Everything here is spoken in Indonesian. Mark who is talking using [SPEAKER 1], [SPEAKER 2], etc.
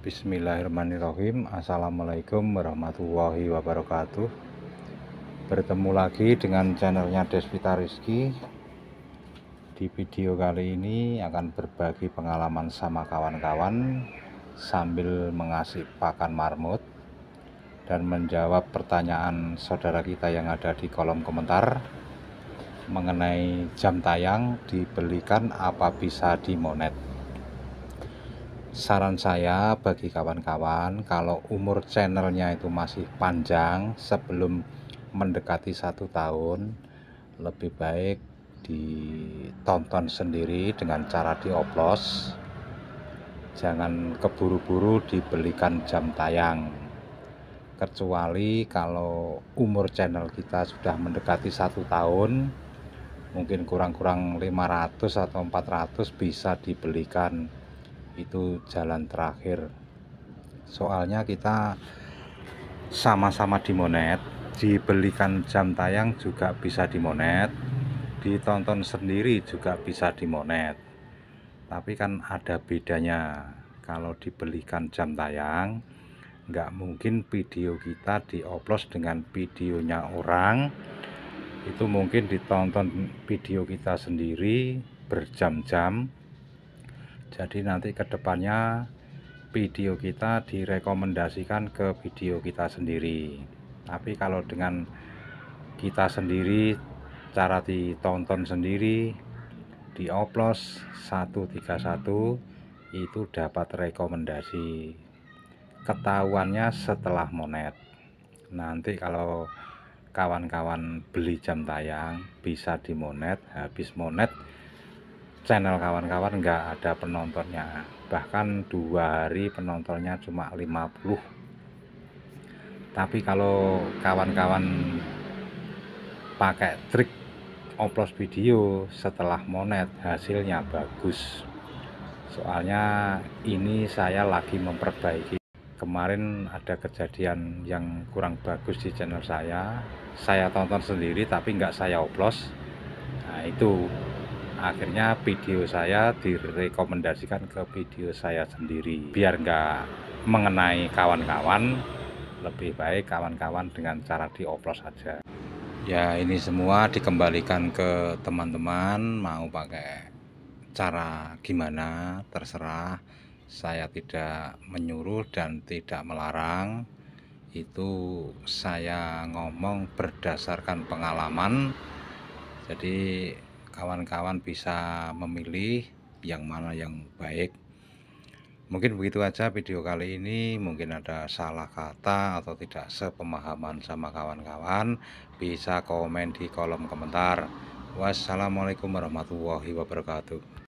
[SPEAKER 1] Bismillahirrahmanirrahim Assalamualaikum warahmatullahi wabarakatuh Bertemu lagi dengan channelnya Desvita Rizky Di video kali ini akan berbagi pengalaman sama kawan-kawan Sambil mengasih pakan marmut Dan menjawab pertanyaan saudara kita yang ada di kolom komentar Mengenai jam tayang dibelikan apa bisa dimonet saran saya bagi kawan-kawan kalau umur channelnya itu masih panjang sebelum mendekati satu tahun lebih baik ditonton sendiri dengan cara dioplos jangan keburu-buru dibelikan jam tayang kecuali kalau umur channel kita sudah mendekati satu tahun mungkin kurang-kurang 500 atau 400 bisa dibelikan itu jalan terakhir soalnya kita sama-sama di monet dibelikan jam tayang juga bisa di monet ditonton sendiri juga bisa di monet tapi kan ada bedanya kalau dibelikan jam tayang nggak mungkin video kita dioplos dengan videonya orang itu mungkin ditonton video kita sendiri berjam-jam jadi nanti kedepannya video kita direkomendasikan ke video kita sendiri tapi kalau dengan kita sendiri cara ditonton sendiri di oplos 131 itu dapat rekomendasi ketahuannya setelah monet nanti kalau kawan-kawan beli jam tayang bisa dimonet habis monet channel kawan-kawan nggak ada penontonnya bahkan dua hari penontonnya cuma 50 tapi kalau kawan-kawan pakai trik oplos video setelah monet hasilnya bagus soalnya ini saya lagi memperbaiki kemarin ada kejadian yang kurang bagus di channel saya saya tonton sendiri tapi nggak saya oplos nah itu akhirnya video saya direkomendasikan ke video saya sendiri biar nggak mengenai kawan-kawan lebih baik kawan-kawan dengan cara dioplos saja ya ini semua dikembalikan ke teman-teman mau pakai cara gimana terserah saya tidak menyuruh dan tidak melarang itu saya ngomong berdasarkan pengalaman jadi kawan-kawan bisa memilih yang mana yang baik mungkin begitu aja video kali ini mungkin ada salah kata atau tidak sepemahaman sama kawan-kawan bisa komen di kolom komentar wassalamualaikum warahmatullahi wabarakatuh